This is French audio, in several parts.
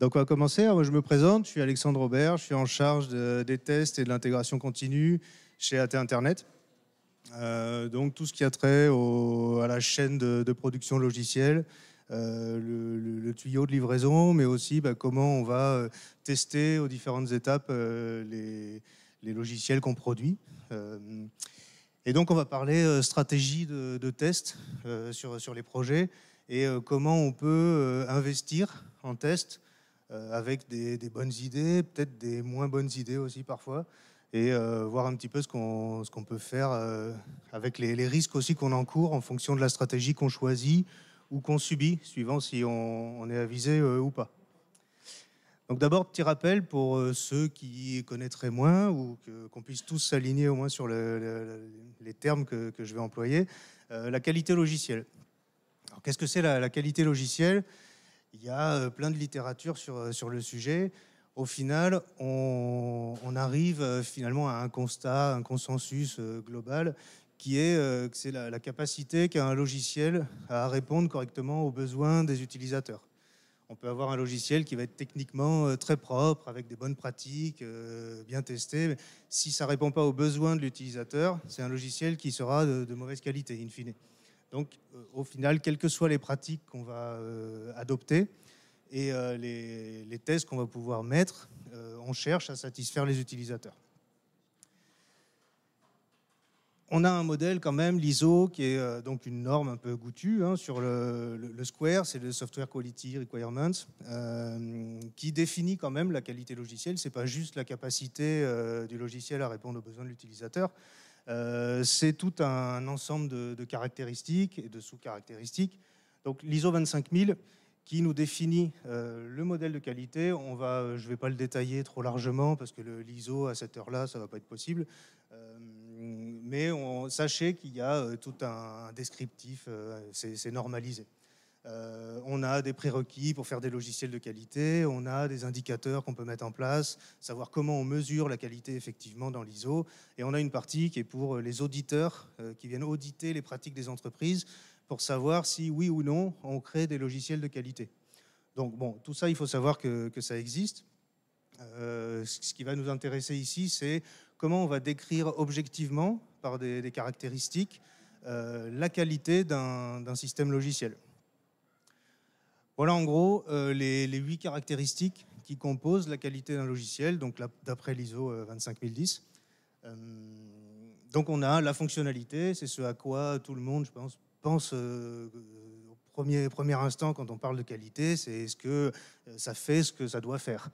Donc on va commencer. moi, je me présente, je suis Alexandre Robert, je suis en charge des tests et de l'intégration continue chez AT Internet. Euh, donc tout ce qui a trait à la chaîne de, production logicielle, euh, le, tuyau de livraison, mais aussi bah, comment on va euh, tester aux différentes étapes les, logiciels qu'on produit. et donc on va parler stratégie de, test sur, sur, les projets et comment on peut investir en test euh, avec des, bonnes idées, peut-être des moins bonnes idées aussi parfois, et euh, voir un petit peu ce qu'on, peut faire euh, avec les, risques aussi qu'on encourt en fonction de la stratégie qu'on choisit ou qu'on subit, suivant si on, est avisé ou pas. Donc d'abord, petit rappel pour ceux qui connaîtraient moins ou qu'on puisse tous s'aligner au moins sur les termes que, je vais employer. la qualité logicielle. Alors qu'est-ce que c'est la qualité logicielle il y a euh, plein de littérature sur, euh, sur le sujet. Au final, on, arrive euh, finalement à un constat, un consensus global qui est que c'est la, capacité qu'a un logiciel à répondre correctement aux besoins des utilisateurs. On peut avoir un logiciel qui va être techniquement très propre, avec des bonnes pratiques, bien testé. si ça ne répond pas aux besoins de l'utilisateur, c'est un logiciel qui sera de, de mauvaise qualité, in fine. Donc, euh, au final, quelles que soient les pratiques qu'on va euh, adopter et euh, les, tests qu'on va pouvoir mettre, on cherche à satisfaire les utilisateurs. On a un modèle quand même, l'ISO, qui est donc une norme un peu goûtue hein, sur le, Square, c'est le Software Quality Requirements, qui définit quand même la qualité logicielle. Ce n'est pas juste la capacité du logiciel à répondre aux besoins de l'utilisateur, euh, c'est tout un ensemble de, caractéristiques et de sous-caractéristiques. Donc l'ISO 25000 qui nous définit euh, le modèle de qualité. On va, euh, je ne vais pas le détailler trop largement parce que l'ISO à cette heure-là, ça ne va pas être possible. mais sachez qu'il y a tout un descriptif, c'est normalisé. Euh, on a des prérequis pour faire des logiciels de qualité, on a des indicateurs qu'on peut mettre en place, savoir comment on mesure la qualité effectivement dans l'ISO, et on a une partie qui est pour euh, les auditeurs euh, qui viennent auditer les pratiques des entreprises pour savoir si oui ou non on crée des logiciels de qualité. Donc bon, tout ça, il faut savoir que, ça existe. ce qui va nous intéresser ici, c'est comment on va décrire objectivement, par des caractéristiques, la qualité d'un système logiciel. Voilà en gros euh, les, huit caractéristiques qui composent la qualité d'un logiciel, donc d'après l'ISO 25010. Euh, euh, donc on a la fonctionnalité, c'est ce à quoi tout le monde, je pense, pense au premier, premier instant quand on parle de qualité, c'est ce que ça fait ce que ça doit faire.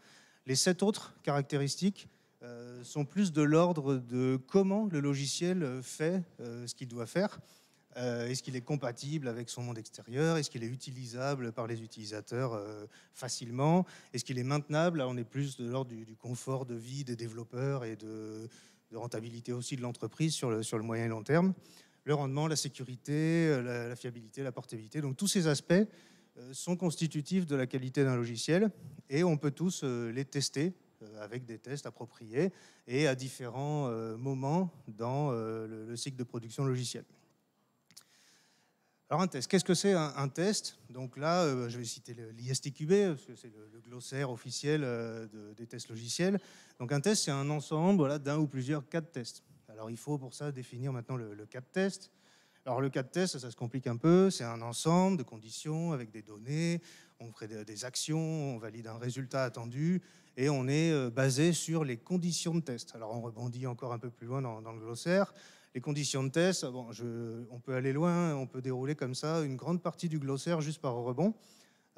Les sept autres caractéristiques sont plus de l'ordre de comment le logiciel fait ce qu'il doit faire. Euh, est-ce qu'il est compatible avec son monde extérieur Est-ce qu'il est utilisable par les utilisateurs euh, facilement Est-ce qu'il est maintenable Là, on est plus de l'ordre du, confort de vie des développeurs et de, rentabilité aussi de l'entreprise sur le, moyen et long terme. Le rendement, la sécurité, euh, la, fiabilité, la portabilité. Donc tous ces aspects sont constitutifs de la qualité d'un logiciel et on peut tous les tester avec des tests appropriés et à différents moments dans le cycle de production logicielle. Alors un test, qu'est-ce que c'est un, test Donc là, euh, je vais citer l'ISTQB, parce que c'est le, glossaire officiel euh, des tests logiciels. Donc un test, c'est un ensemble voilà, d'un ou plusieurs cas de test. Alors il faut pour ça définir maintenant le, cas de test. Alors le cas de test, ça, ça se complique un peu, c'est un ensemble de conditions avec des données, on fait des actions, on valide un résultat attendu, et on est euh, basé sur les conditions de test. Alors on rebondit encore un peu plus loin dans, le glossaire. Les conditions de test, bon, on peut aller loin, on peut dérouler comme ça une grande partie du glossaire juste par rebond.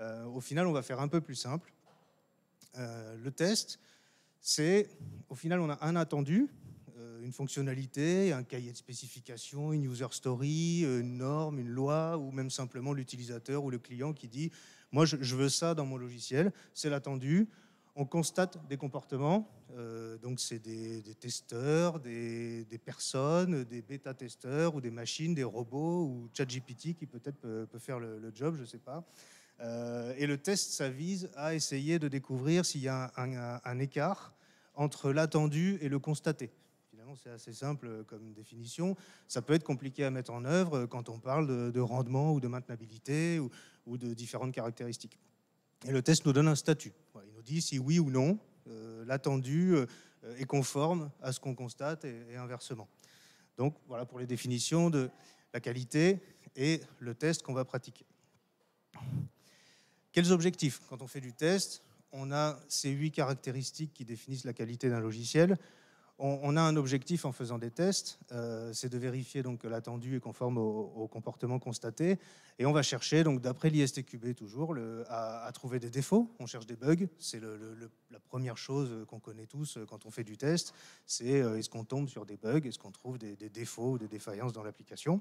Euh, au final, on va faire un peu plus simple. Euh, le test, c'est au final, on a un attendu, une fonctionnalité, un cahier de spécification, une user story, une norme, une loi, ou même simplement l'utilisateur ou le client qui dit Moi, je, je veux ça dans mon logiciel, c'est l'attendu on constate des comportements. Euh, donc, c'est des, testeurs, des, personnes, des bêta-testeurs ou des machines, des robots ou ChatGPT qui peut-être peut, faire le, job, je ne sais pas. Euh, et le test, ça vise à essayer de découvrir s'il y a un, écart entre l'attendu et le constaté. Finalement, c'est assez simple comme définition. Ça peut être compliqué à mettre en œuvre quand on parle de, rendement ou de maintenabilité ou, ou de différentes caractéristiques. Et le test nous donne un statut. On dit si oui ou non euh, l'attendu euh, est conforme à ce qu'on constate et, et, inversement. Donc voilà pour les définitions de la qualité et le test qu'on va pratiquer. Quels objectifs Quand on fait du test, on a ces huit caractéristiques qui définissent la qualité d'un logiciel on, a un objectif en faisant des tests, euh, c'est de vérifier donc, que l'attendu est conforme au, comportement constaté. Et on va chercher, donc d'après l'ISTQB toujours, à, trouver des défauts. On cherche des bugs. C'est la première chose qu'on connaît tous euh, quand on fait du test. C'est euh, est-ce qu'on tombe sur des bugs, est-ce qu'on trouve des, défauts ou des défaillances dans l'application.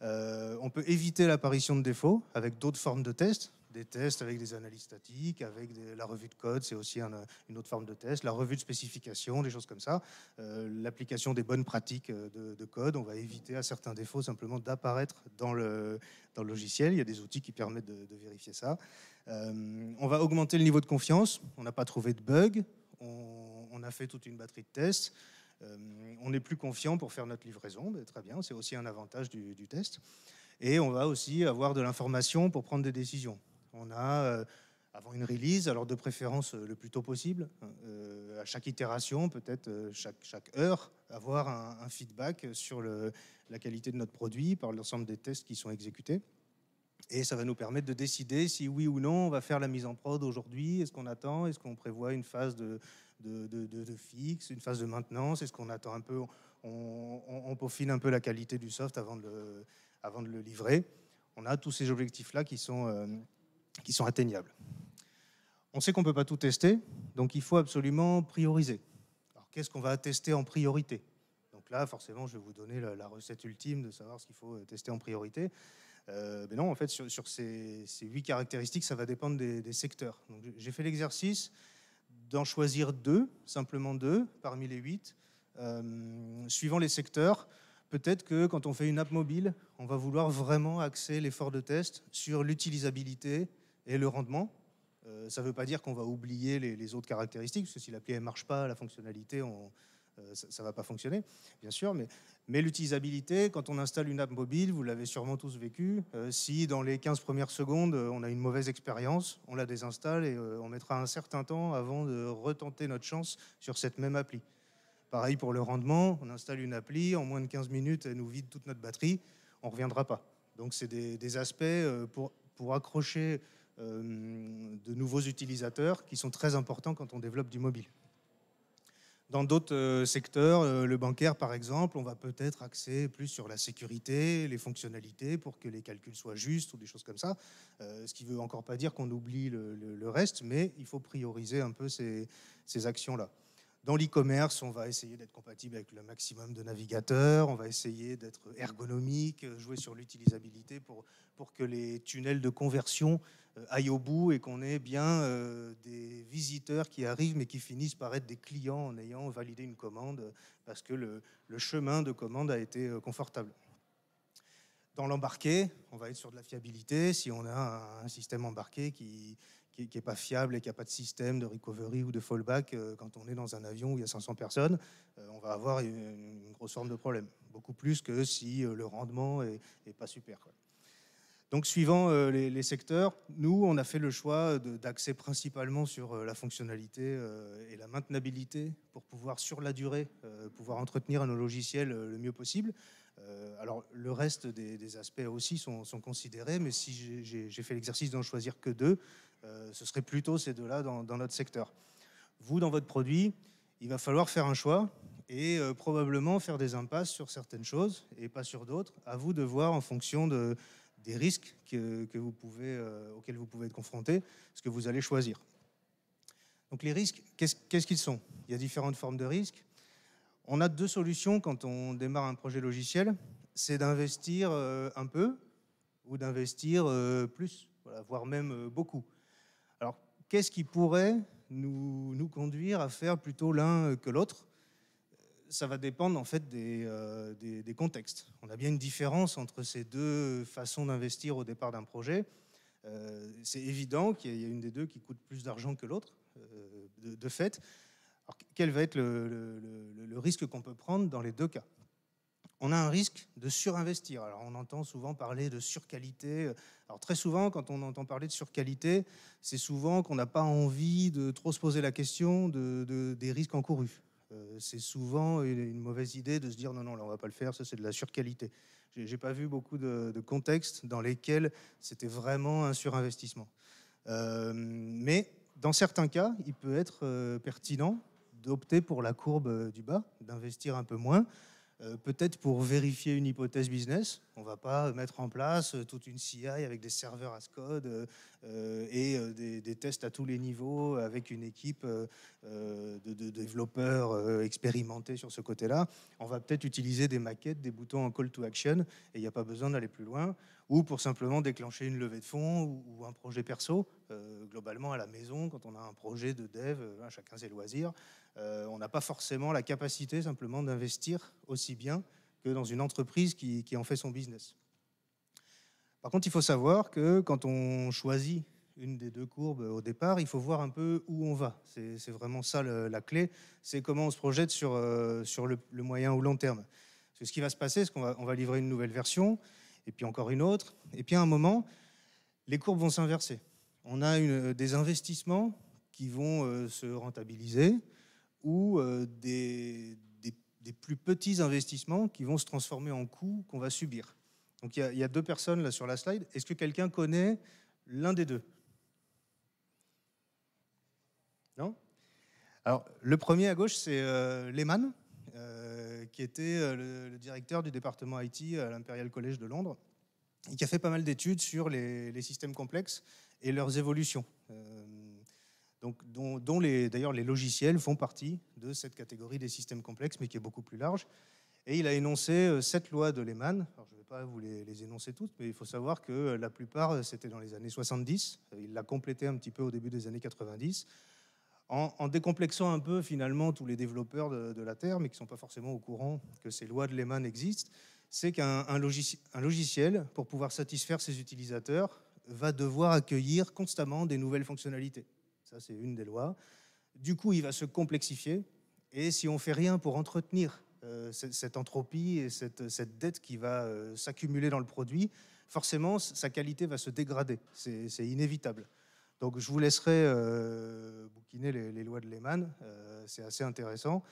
on peut éviter l'apparition de défauts avec d'autres formes de tests des tests avec des analyses statiques, avec la revue de code, c'est aussi une autre forme de test, la revue de spécification, des choses comme ça, euh, l'application des bonnes pratiques euh, de, code. On va éviter à certains défauts simplement d'apparaître dans le, logiciel. Il y a des outils qui permettent de, vérifier ça. Euh, on va augmenter le niveau de confiance. On n'a pas trouvé de bug. On, a fait toute une batterie de tests. on est plus confiant pour faire notre livraison, ben, très bien, c'est aussi un avantage du, test. Et on va aussi avoir de l'information pour prendre des décisions. On a euh, avant une release, alors de préférence euh, le plus tôt possible, hein, euh, à chaque itération, peut-être chaque, heure, avoir un, feedback sur la qualité de notre produit par l'ensemble des tests qui sont exécutés. Et ça va nous permettre de décider si oui ou non on va faire la mise en prod aujourd'hui, est-ce qu'on attend, est-ce qu'on prévoit une phase de, de, fixe, une phase de maintenance, est-ce qu'on attend un peu, on, peaufine un peu la qualité du soft avant de le, livrer. On a tous ces objectifs-là qui sont qui sont atteignables. On sait qu'on ne peut pas tout tester, donc il faut absolument prioriser. Alors qu'est-ce qu'on va tester en priorité Donc là, forcément, je vais vous donner la, recette ultime de savoir ce qu'il faut euh, tester en priorité. Euh, mais non, en fait, sur, ces, huit caractéristiques, ça va dépendre des, secteurs. j'ai fait l'exercice d'en choisir deux, simplement deux, parmi les huit, euh, suivant les secteurs. Peut-être que quand on fait une app mobile, on va vouloir vraiment axer l'effort de test sur l'utilisabilité et le rendement, euh, ça ne veut pas dire qu'on va oublier les, autres caractéristiques, parce que si l'appli ne marche pas, la fonctionnalité, euh, ça ne va pas fonctionner, bien sûr. Mais, l'utilisabilité, quand on installe une app mobile, vous l'avez sûrement tous vécu, euh, si dans les 15 premières secondes, on a une mauvaise expérience, on la désinstalle et on mettra un certain temps avant de retenter notre chance sur cette même appli. Pareil pour le rendement, on installe une appli, en moins de 15 minutes, elle nous vide toute notre batterie, on ne reviendra pas. Donc c'est des, aspects pour, pour accrocher euh, de nouveaux utilisateurs qui sont très importants quand on développe du mobile. Dans d'autres euh, secteurs, euh, le bancaire par exemple, on va peut-être axer plus sur la sécurité, les fonctionnalités pour que les calculs soient justes ou des choses comme ça. ce qui ne veut encore pas dire qu'on oublie le, reste, mais il faut prioriser un peu ces actions-là. Dans l'e-commerce, on va essayer d'être compatible avec le maximum de navigateurs, on va essayer d'être ergonomique, euh, jouer sur l'utilisabilité pour, pour que les tunnels de conversion euh, aillent au bout et qu'on ait bien euh, des visiteurs qui arrivent mais qui finissent par être des clients en ayant validé une commande parce que le, le chemin de commande a été confortable. Dans l'embarqué, on va être sur de la fiabilité. Si on a un système embarqué qui, qui n'est pas fiable et qui n'a pas de système de recovery ou de fallback, euh, quand on est dans un avion où il y a 500 personnes, euh, on va avoir une, grosse forme de problème, beaucoup plus que si euh, le rendement n'est pas super. Donc, suivant les, secteurs, nous, on a fait le choix d'axer principalement sur la fonctionnalité et la maintenabilité pour pouvoir, sur la durée, pouvoir entretenir nos logiciels le mieux possible. alors, le reste des, aspects aussi sont, considérés, mais si j'ai fait l'exercice d'en choisir que deux, euh, ce serait plutôt ces deux-là dans, notre secteur. Vous, dans votre produit, il va falloir faire un choix et euh, probablement faire des impasses sur certaines choses et pas sur d'autres. À vous de voir en fonction des risques euh, auxquels vous pouvez être confronté, ce que vous allez choisir. Donc les risques, qu'est-ce qu'ils sont Il y a différentes formes de risques. On a deux solutions quand on démarre un projet logiciel. C'est d'investir un peu ou d'investir plus, voire même beaucoup. Alors, qu'est-ce qui pourrait nous, conduire à faire plutôt l'un que l'autre Ça va dépendre en fait euh, des, des, contextes. On a bien une différence entre ces deux façons d'investir au départ d'un projet. Euh, c'est évident qu'il y a une des deux qui coûte plus d'argent que l'autre, euh, de, fait. Alors, quel va être le, le risque qu'on peut prendre dans les deux cas on a un risque de surinvestir. Alors on entend souvent parler de surqualité. Alors très souvent, quand on entend parler de surqualité, c'est souvent qu'on n'a pas envie de trop se poser la question des risques encourus. Euh, c'est souvent une mauvaise idée de se dire non, non, là on va pas le faire, ça c'est de la surqualité. Je n'ai pas vu beaucoup de, contextes dans lesquels c'était vraiment un surinvestissement. Euh, mais dans certains cas, il peut être euh, pertinent d'opter pour la courbe du bas, d'investir un peu moins euh, peut-être pour vérifier une hypothèse business. On ne va pas mettre en place euh, toute une CI avec des serveurs ASCODE code euh, et des, tests à tous les niveaux avec une équipe de, développeurs expérimentés sur ce côté-là. On va peut-être utiliser des maquettes, des boutons en call to action et il n'y a pas besoin d'aller plus loin ou pour simplement déclencher une levée de fonds ou, un projet perso, euh, globalement à la maison, quand on a un projet de dev, euh, chacun ses loisirs, euh, on n'a pas forcément la capacité simplement d'investir aussi bien que dans une entreprise qui, en fait son business. Par contre, il faut savoir que quand on choisit une des deux courbes au départ, il faut voir un peu où on va. C'est vraiment ça la clé, c'est comment on se projette sur, le, moyen ou long terme. ce qui va se passer, c'est qu'on va livrer une nouvelle version, et puis encore une autre. Et puis à un moment, les courbes vont s'inverser. On a une, euh, des investissements qui vont euh, se rentabiliser ou euh, des, plus petits investissements qui vont se transformer en coûts qu'on va subir. Donc il y, a deux personnes là sur la slide. Est-ce que quelqu'un connaît l'un des deux Non Alors le premier à gauche, c'est Lehman qui était euh, le, directeur du département IT euh, à l'Imperial College de Londres, et qui a fait pas mal d'études sur les, systèmes complexes et leurs évolutions. Euh, donc, dont, les, d'ailleurs les logiciels font partie de cette catégorie des systèmes complexes, mais qui est beaucoup plus large. Et il a énoncé sept lois de Lehman. Alors, je ne vais pas vous les, énoncer toutes, mais il faut savoir que la plupart, c'était dans les années 70. Il l'a complété un petit peu au début des années 90 en, décomplexant un peu finalement tous les développeurs de, la Terre, mais qui ne sont pas forcément au courant que ces lois de Lehman existent, c'est qu'un logiciel, pour pouvoir satisfaire ses utilisateurs, va devoir accueillir constamment des nouvelles fonctionnalités. Ça, c'est une des lois. Du coup, il va se complexifier, et si on ne fait rien pour entretenir euh, cette, entropie et cette, dette qui va euh, s'accumuler dans le produit, forcément, sa qualité va se dégrader. C'est inévitable. Donc je vous laisserai euh, bouquiner les, lois de Lehman, euh, c'est assez intéressant.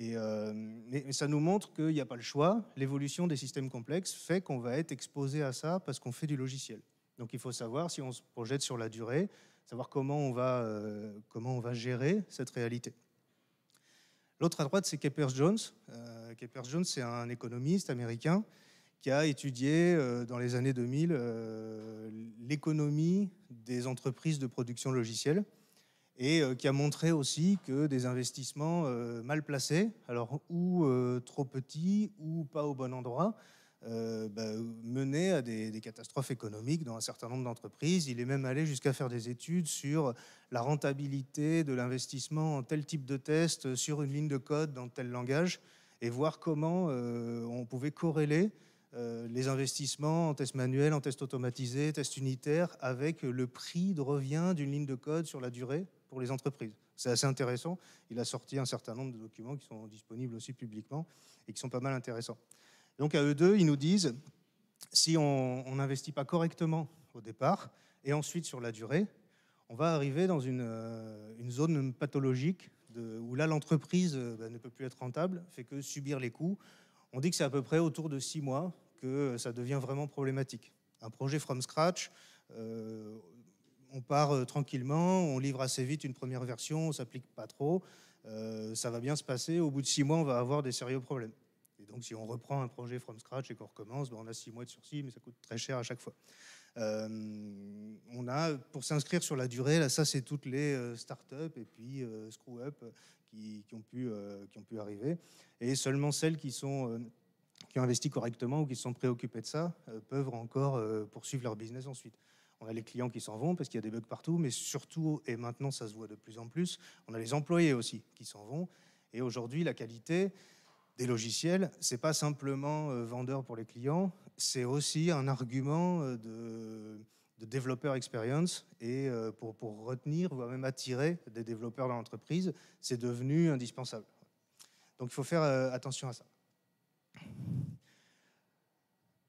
Euh, mais, ça nous montre qu'il n'y a pas le choix. L'évolution des systèmes complexes fait qu'on va être exposé à ça parce qu'on fait du logiciel. Donc il faut savoir si on se projette sur la durée, savoir comment on va, comment on va gérer cette réalité. L'autre à droite, c'est Kepper Jones. Kepper Jones, c'est un économiste américain qui a étudié euh, dans les années 2000 euh, l'économie des entreprises de production logicielle et euh, qui a montré aussi que des investissements mal placés, alors ou trop petits ou pas au bon endroit, bah, menaient à des, des, catastrophes économiques dans un certain nombre d'entreprises. Il est même allé jusqu'à faire des études sur la rentabilité de l'investissement en tel type de test, sur une ligne de code, dans tel langage, et voir comment on pouvait corréler euh, les investissements en tests manuels, en tests automatisés, tests unitaires, avec le prix de revient d'une ligne de code sur la durée pour les entreprises. C'est assez intéressant. Il a sorti un certain nombre de documents qui sont disponibles aussi publiquement et qui sont pas mal intéressants. Donc à eux deux, ils nous disent, si on n'investit pas correctement au départ et ensuite sur la durée, on va arriver dans une, euh, zone pathologique où là l'entreprise euh, bah, ne peut plus être rentable, fait que subir les coûts, on dit que c'est à peu près autour de six mois que ça devient vraiment problématique. Un projet from scratch, euh, on part euh, tranquillement, on livre assez vite une première version, on s'applique pas trop, euh, ça va bien se passer. Au bout de six mois, on va avoir des sérieux problèmes. Et donc, si on reprend un projet from scratch et qu'on recommence, ben, on a six mois de sursis, mais ça coûte très cher à chaque fois. on a, pour s'inscrire sur la durée, là, ça, c'est toutes les start-up et puis screw-up qui, ont pu, euh, qui ont pu arriver. Et seulement celles qui sont euh, qui ont investi correctement ou qui se sont préoccupées de ça euh, peuvent encore poursuivre leur business ensuite. On a les clients qui s'en vont parce qu'il y a des bugs partout, mais surtout, et maintenant ça se voit de plus en plus, on a les employés aussi qui s'en vont. Et aujourd'hui, la qualité des logiciels, c'est pas simplement vendeur pour les clients, c'est aussi un argument de de développeur experience et euh, pour, pour, retenir, voire même attirer des développeurs dans l'entreprise, c'est devenu indispensable. Donc il faut faire euh, attention à ça.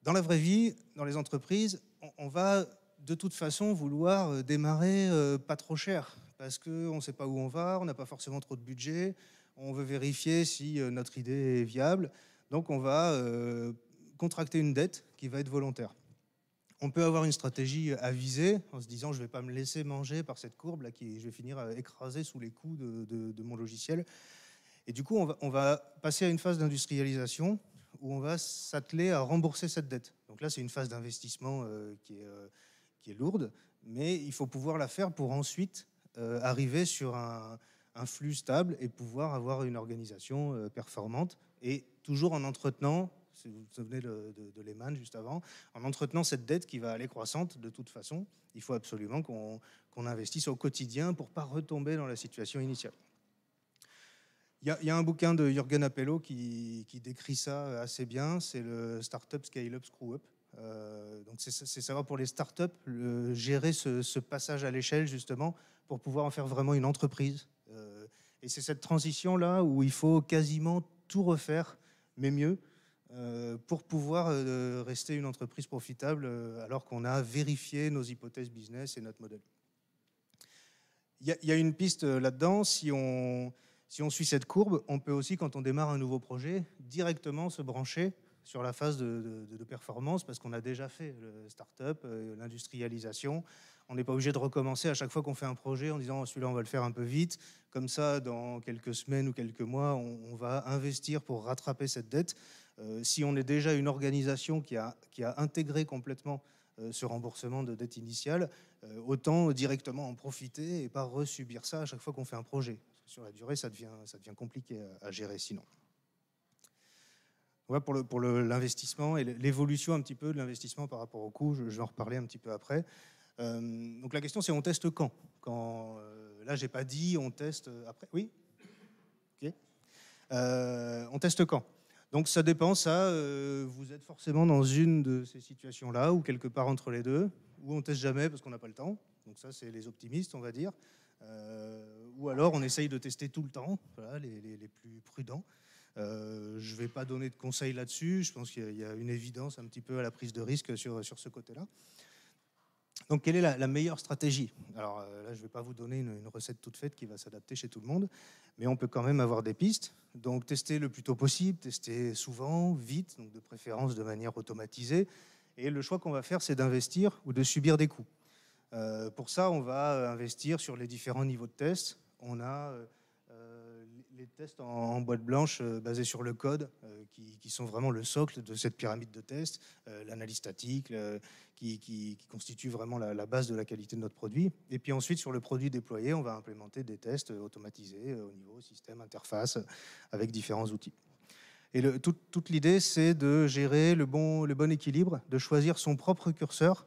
Dans la vraie vie, dans les entreprises, on, on va de toute façon vouloir euh, démarrer pas trop cher parce qu'on ne sait pas où on va, on n'a pas forcément trop de budget, on veut vérifier si notre idée est viable. Donc on va contracter une dette qui va être volontaire on peut avoir une stratégie euh, avisée en se disant je ne vais pas me laisser manger par cette courbe là qui je vais finir euh, écraser sous les coups de, mon logiciel. Et du coup, on va, passer à une phase d'industrialisation où on va s'atteler à rembourser cette dette. Donc là, c'est une phase d'investissement euh, qui, est, lourde, mais il faut pouvoir la faire pour ensuite arriver sur un, flux stable et pouvoir avoir une organisation performante et toujours en entretenant si vous vous souvenez de, Lehman juste avant, en entretenant cette dette qui va aller croissante de toute façon. Il faut absolument qu'on investisse au quotidien pour ne pas retomber dans la situation initiale. Il y, a un bouquin de Jürgen Appello qui, décrit ça assez bien, c'est le Startup Scale-up Screw-up. Euh, donc c'est savoir pour les startups le, gérer ce, passage à l'échelle justement pour pouvoir en faire vraiment une entreprise. Euh, et c'est cette transition là où il faut quasiment tout refaire, mais mieux, euh, pour pouvoir euh, rester une entreprise profitable euh, alors qu'on a vérifié nos hypothèses business et notre modèle. Il y, a une piste là-dedans. Si on, si on suit cette courbe, on peut aussi, quand on démarre un nouveau projet, directement se brancher sur la phase de, performance parce qu'on a déjà fait le start-up, l'industrialisation. On n'est pas obligé de recommencer à chaque fois qu'on fait un projet en disant oh, celui-là, on va le faire un peu vite. Comme ça, dans quelques semaines ou quelques mois, on va investir pour rattraper cette dette. Euh, si on est déjà une organisation qui a, qui a intégré complètement euh, ce remboursement de dette initiale, euh, autant directement en profiter et pas resubir ça à chaque fois qu'on fait un projet. Sur la durée, ça devient, ça devient compliqué à, gérer sinon. Voilà pour, le, pour l'investissement et l'évolution un petit peu de l'investissement par rapport au coût, je, vais en reparler un petit peu après. donc la question c'est on teste quand, quand je Là j'ai pas dit on teste après. Oui Ok. on teste quand donc ça dépend, ça, euh, vous êtes forcément dans une de ces situations-là, ou quelque part entre les deux, ou on teste jamais parce qu'on n'a pas le temps, donc ça c'est les optimistes, on va dire, euh, ou alors on essaye de tester tout le temps, les, les, les, plus prudents. Euh, je ne vais pas donner de conseils là-dessus, je pense qu'il y a une évidence un petit peu à la prise de risque sur, sur ce côté-là. Donc, quelle est la, meilleure stratégie Alors euh, là, je ne vais pas vous donner une, recette toute faite qui va s'adapter chez tout le monde, mais on peut quand même avoir des pistes. Donc, tester le plus tôt possible, tester souvent, vite, donc de préférence de manière automatisée. Et le choix qu'on va faire, c'est d'investir ou de subir des coûts. Euh, pour ça, on va investir sur les différents niveaux de tests. On a euh, les tests en, boîte blanche euh, basés sur le code, euh, qui, sont vraiment le socle de cette pyramide de tests, euh, l'analyse statique, qui, constitue vraiment la, base de la qualité de notre produit. Et puis ensuite, sur le produit déployé, on va implémenter des tests automatisés au niveau système, interface, avec différents outils. Et toute l'idée, c'est de gérer le bon, le bon équilibre, de choisir son propre curseur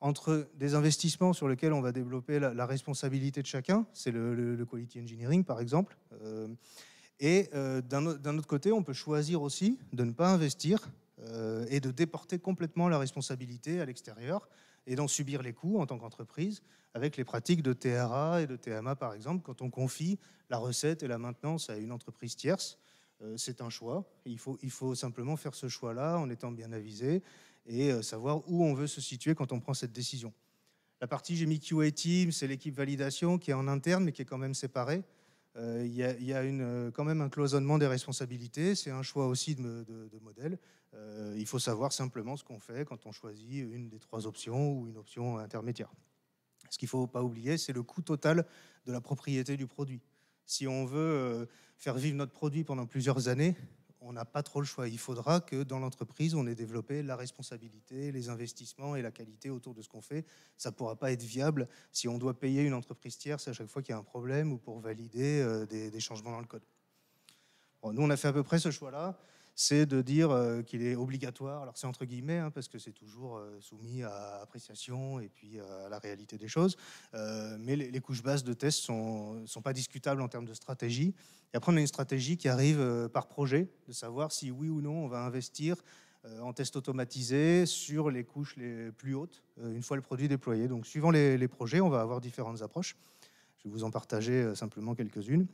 entre des investissements sur lesquels on va développer la, responsabilité de chacun, c'est le, quality engineering par exemple, euh, et euh, d'un autre côté, on peut choisir aussi de ne pas investir euh, et de déporter complètement la responsabilité à l'extérieur et d'en subir les coûts en tant qu'entreprise avec les pratiques de TRA et de TMA par exemple, quand on confie la recette et la maintenance à une entreprise tierce c'est un choix. il faut, simplement faire ce choix-là en étant bien avisé et euh, savoir où on veut se situer quand on prend cette décision. La partie, j'ai mis QA Team, c'est l'équipe validation qui est en interne, mais qui est quand même séparée. Euh, il y a, une, euh, quand même un cloisonnement des responsabilités, c'est un choix aussi de, modèle. il faut savoir simplement ce qu'on fait quand on choisit une des trois options ou une option intermédiaire. Ce qu'il ne faut pas oublier, c'est le coût total de la propriété du produit. Si on veut faire vivre notre produit pendant plusieurs années, on n'a pas trop le choix. Il faudra que dans l'entreprise, on ait développé la responsabilité, les investissements et la qualité autour de ce qu'on fait. Ça ne pourra pas être viable si on doit payer une entreprise tierce à chaque fois qu'il y a un problème ou pour valider euh, des, changements dans le code. nous, on a fait à peu près ce choix-là c'est de dire euh, qu'il est obligatoire, alors c'est entre guillemets, hein, parce que c'est toujours euh, soumis à appréciation et puis euh, à la réalité des choses, mais les, couches basses de tests ne sont, pas discutables en termes de stratégie. Et après, on a une stratégie qui arrive par projet, de savoir si oui ou non on va investir en tests automatisés sur les couches les plus hautes, une fois le produit déployé. Donc suivant les, les projets, on va avoir différentes approches. Je vais vous en partager simplement quelques-unes.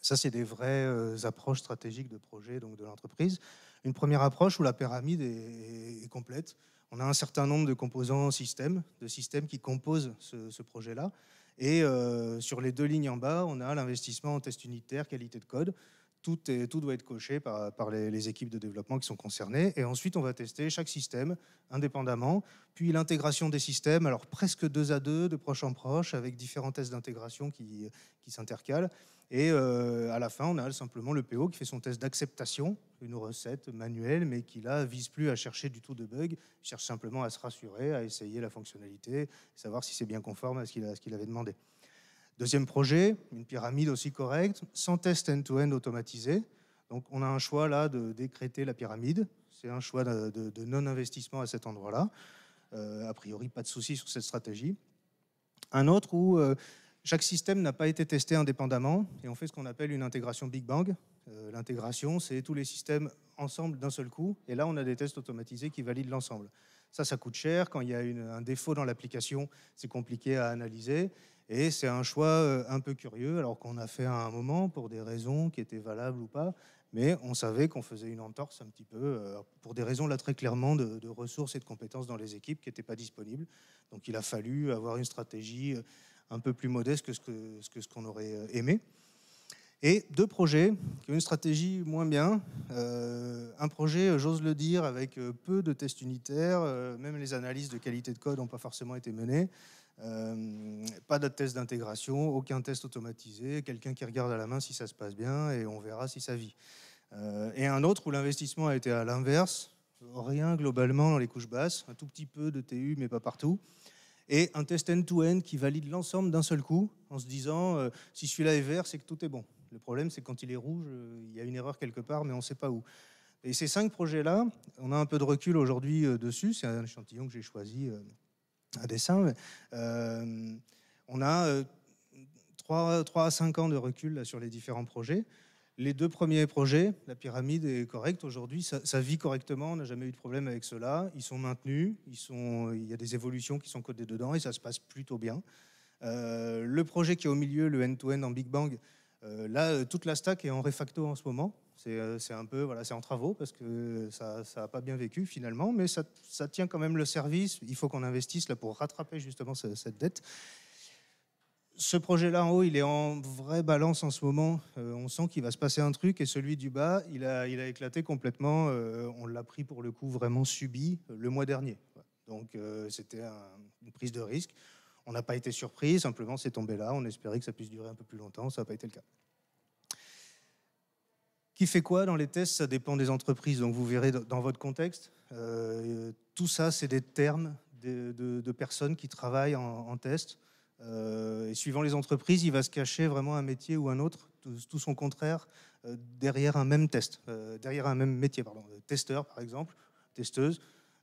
Ça, c'est des vraies euh, approches stratégiques de projet donc de l'entreprise. Une première approche où la pyramide est, complète. On a un certain nombre de composants système de systèmes qui composent ce, projet-là. Et euh, sur les deux lignes en bas, on a l'investissement en tests unitaire, qualité de code. Tout, tout doit être coché par, les, équipes de développement qui sont concernées. Et ensuite, on va tester chaque système indépendamment, puis l'intégration des systèmes, alors presque deux à deux, de proche en proche, avec différents tests d'intégration qui s'intercalent. Et euh, à la fin, on a simplement le PO qui fait son test d'acceptation, une recette manuelle, mais qui là vise plus à chercher du tout de il cherche simplement à se rassurer, à essayer la fonctionnalité, savoir si c'est bien conforme à ce qu'il avait demandé. Deuxième projet, une pyramide aussi correcte, sans test end-to-end automatisé. Donc on a un choix là de décréter la pyramide. C'est un choix de, non-investissement à cet endroit-là. Euh, a priori, pas de souci sur cette stratégie. Un autre où euh, chaque système n'a pas été testé indépendamment et on fait ce qu'on appelle une intégration Big Bang. Euh, l'intégration, c'est tous les systèmes ensemble d'un seul coup et là, on a des tests automatisés qui valident l'ensemble. Ça, ça coûte cher. Quand il y a un défaut dans l'application, c'est compliqué à analyser. Et c'est un choix euh, un peu curieux, alors qu'on a fait à un moment pour des raisons qui étaient valables ou pas. Mais on savait qu'on faisait une entorse un petit peu, euh, pour des raisons là très clairement de, de ressources et de compétences dans les équipes qui n'étaient pas disponibles. Donc il a fallu avoir une stratégie un peu plus modeste que ce qu'on que, ce qu'on aurait euh, aimé. Et deux projets qui ont une stratégie moins bien. Euh, un projet, euh, j'ose le dire, avec peu de tests unitaires, même les analyses de qualité de code n'ont pas forcément été menées. pas de test d'intégration, aucun test automatisé, quelqu'un qui regarde à la main si ça se passe bien et on verra si ça vit. et un autre où l'investissement a été à l'inverse, rien globalement dans les couches basses, un tout petit peu de TU mais pas partout et un test end-to-end qui valide l'ensemble d'un seul coup en se disant euh, si celui-là est vert, c'est que tout est bon. Le problème, c'est quand il est rouge, euh, il y a une erreur quelque part, mais on ne sait pas où. Et ces cinq projets-là, on a un peu de recul aujourd'hui euh, dessus. C'est un échantillon que j'ai choisi à dessin. on a trois à 5 ans de recul sur les différents projets. Les deux premiers projets, la pyramide est correcte aujourd'hui, ça, vit correctement, on n'a jamais eu de problème avec cela. Ils sont maintenus, ils il y a des évolutions qui sont codées dedans et ça se passe plutôt bien. Euh, le projet qui est au milieu, le end to n en Big Bang, euh, là, euh, toute la stack est en refacto en ce moment. C'est un peu, voilà, c'est en travaux parce que ça n'a pas bien vécu finalement, mais ça, tient quand même le service. Il faut qu'on investisse là pour rattraper justement cette dette ce projet-là en haut, il est en vraie balance en ce moment. Euh, on sent qu'il va se passer un truc et celui du bas, il a, éclaté complètement. Euh, on l'a pris pour le coup vraiment subi euh, le mois dernier. Donc c'était une prise de risque. On n'a pas été surpris, simplement c'est tombé là. On espérait que ça puisse durer un peu plus longtemps, ça n'a pas été le cas. Qui fait quoi dans les tests Ça dépend des entreprises. Donc vous verrez dans votre contexte. tout ça, c'est des termes de, personnes qui travaillent en test. Euh, et suivant les entreprises, il va se cacher vraiment un métier ou un autre, tout, son contraire, euh, derrière un même test, euh, derrière un même métier, pardon, testeur par exemple, testeuse.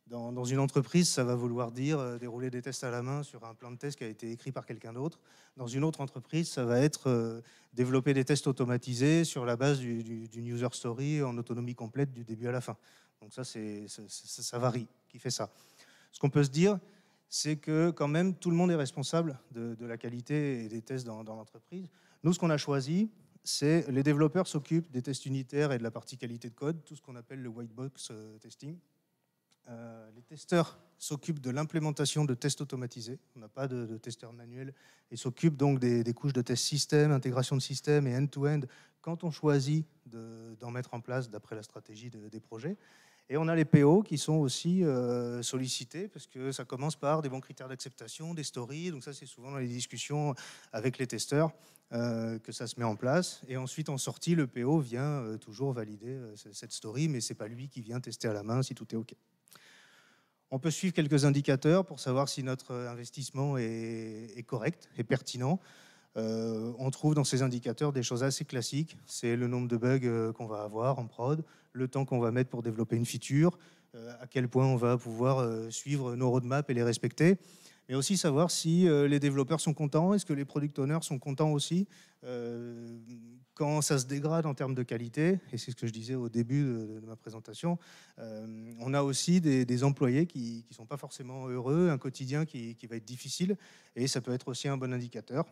Dans, une entreprise, ça va vouloir dire dérouler des tests à la main sur un plan de test qui a été écrit par quelqu'un d'autre. Dans une autre entreprise, ça va être développer des tests automatisés sur la base d'une du, user story en autonomie complète du début à la fin. Donc ça, ça, ça, varie qui fait ça. Ce qu'on peut se dire, c'est que quand même tout le monde est responsable de, la qualité et des tests dans, l'entreprise. Nous, ce qu'on a choisi, c'est les développeurs s'occupent des tests unitaires et de la partie qualité de code, tout ce qu'on appelle le white box euh, testing. Euh, les testeurs s'occupent de l'implémentation de tests automatisés. On n'a pas de, testeurs manuels et s'occupent donc des, couches de tests système, intégration de système et end-to-end quand on choisit d'en mettre en place d'après la stratégie des projets. Et on a les PO qui sont aussi euh, sollicités, parce que ça commence par des bons critères d'acceptation, des stories. Donc ça, c'est souvent dans les discussions avec les testeurs euh, que ça se met en place. Et ensuite, en sortie, le PO vient euh, toujours valider cette story, mais ce c'est pas lui qui vient tester à la main si tout est OK. On peut suivre quelques indicateurs pour savoir si notre investissement est, correct, et pertinent. on trouve dans ces indicateurs des choses assez classiques. C'est le nombre de bugs qu'on va avoir en prod, le temps qu'on va mettre pour développer une feature, euh, à quel point on va pouvoir euh, suivre nos roadmaps et les respecter, mais aussi savoir si euh, les développeurs sont contents, est-ce que les product owners sont contents aussi quand ça se dégrade en termes de qualité, et c'est ce que je disais au début de, ma présentation, on a aussi des, employés qui ne sont pas forcément heureux, un quotidien qui, va être difficile, et ça peut être aussi un bon indicateur.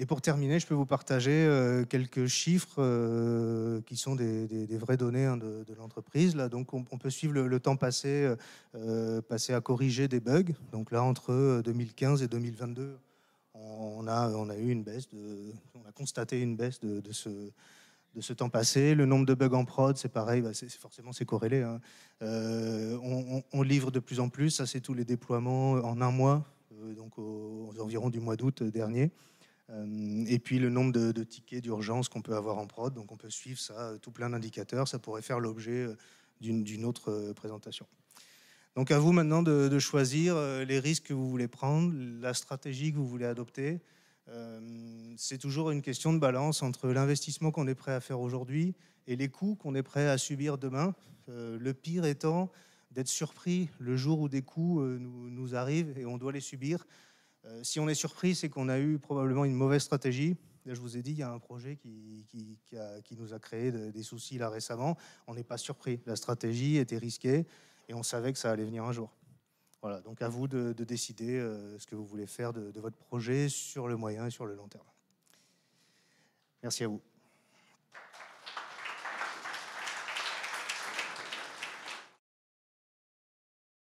Et pour terminer, je peux vous partager euh, quelques chiffres euh, qui sont des, vraies données hein, de, l'entreprise. Là, donc, on, peut suivre le, temps passé, euh, euh, passé à corriger des bugs. Donc là, entre 2015 et 2022, on a, on a eu une baisse de, on a constaté une baisse de, de ce de ce temps passé. Le nombre de bugs en prod, c'est pareil, bah, c'est, forcément c'est corrélé. Hein. on, livre de plus en plus, ça c'est tous les déploiements en un mois, donc aux, du mois d'août dernier. Euh, et puis le nombre de, tickets d'urgence qu'on peut avoir en prod. Donc on peut suivre ça, euh, tout plein d'indicateurs. Ça pourrait faire l'objet euh, d'une autre présentation. Donc à vous maintenant de, choisir les risques que vous voulez prendre, la stratégie que vous voulez adopter. c'est toujours une question de balance entre l'investissement qu'on est prêt à faire aujourd'hui et les coûts qu'on est prêt à subir demain. le pire étant d'être surpris le jour où des coûts nous arrivent et on doit les subir euh, si on est surpris, c'est qu'on a eu probablement une mauvaise stratégie. je vous ai dit, il y a un projet qui, qui, nous a créé des soucis là récemment. On n'est pas surpris. La stratégie était risquée et on savait que ça allait venir un jour. Voilà, donc à vous de, décider euh, ce que vous voulez faire de votre projet sur le moyen et sur le long terme. Merci à vous.